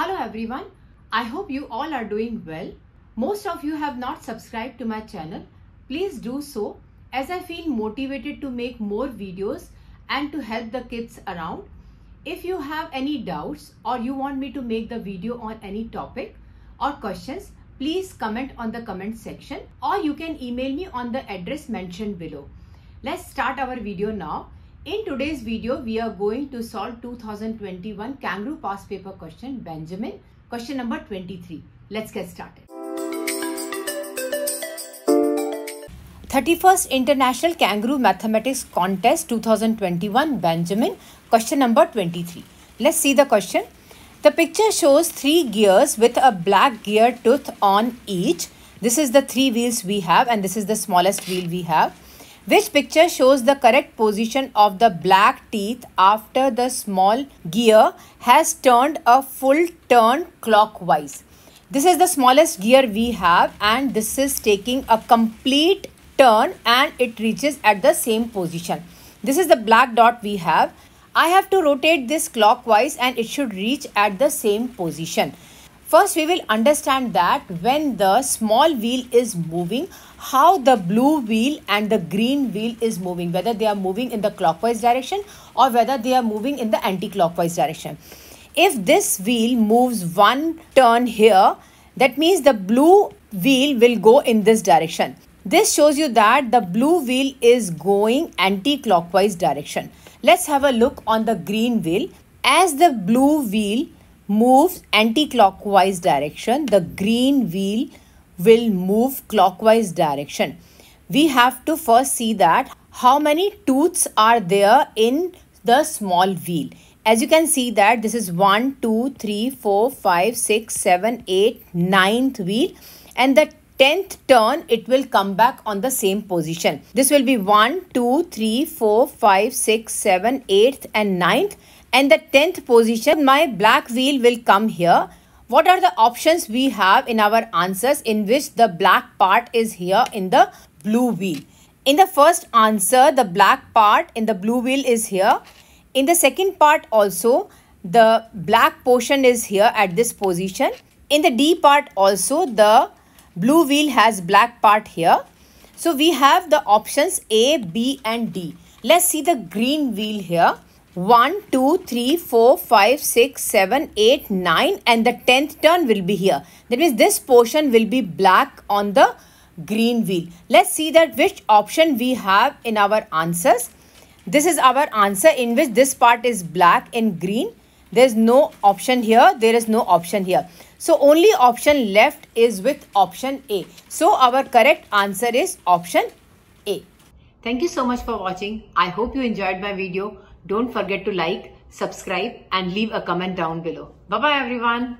Hello everyone, I hope you all are doing well. Most of you have not subscribed to my channel. Please do so as I feel motivated to make more videos and to help the kids around. If you have any doubts or you want me to make the video on any topic or questions, please comment on the comment section or you can email me on the address mentioned below. Let's start our video now. In today's video, we are going to solve 2021 Kangaroo Past Paper question Benjamin, question number 23. Let's get started. 31st International Kangaroo Mathematics Contest 2021 Benjamin, question number 23. Let's see the question. The picture shows three gears with a black gear tooth on each. This is the three wheels we have and this is the smallest wheel we have. This picture shows the correct position of the black teeth after the small gear has turned a full turn clockwise. This is the smallest gear we have and this is taking a complete turn and it reaches at the same position. This is the black dot we have. I have to rotate this clockwise and it should reach at the same position. First, we will understand that when the small wheel is moving, how the blue wheel and the green wheel is moving, whether they are moving in the clockwise direction or whether they are moving in the anti-clockwise direction. If this wheel moves one turn here, that means the blue wheel will go in this direction. This shows you that the blue wheel is going anti-clockwise direction. Let's have a look on the green wheel. As the blue wheel moves anti-clockwise direction, the green wheel will move clockwise direction. We have to first see that how many tooths are there in the small wheel. As you can see that this is 1, 2, 3, 4, 5, 6, 7, 8, 9th wheel and the 10th turn it will come back on the same position. This will be 1, 2, 3, 4, 5, 6, 7, 8th and 9th and the 10th position my black wheel will come here what are the options we have in our answers in which the black part is here in the blue wheel in the first answer the black part in the blue wheel is here in the second part also the black portion is here at this position in the d part also the blue wheel has black part here so we have the options a b and d let's see the green wheel here 1, 2, 3, 4, 5, 6, 7, 8, 9 and the 10th turn will be here. That means this portion will be black on the green wheel. Let's see that which option we have in our answers. This is our answer in which this part is black in green. There is no option here. There is no option here. So only option left is with option A. So our correct answer is option A. Thank you so much for watching. I hope you enjoyed my video. Don't forget to like, subscribe and leave a comment down below. Bye-bye everyone.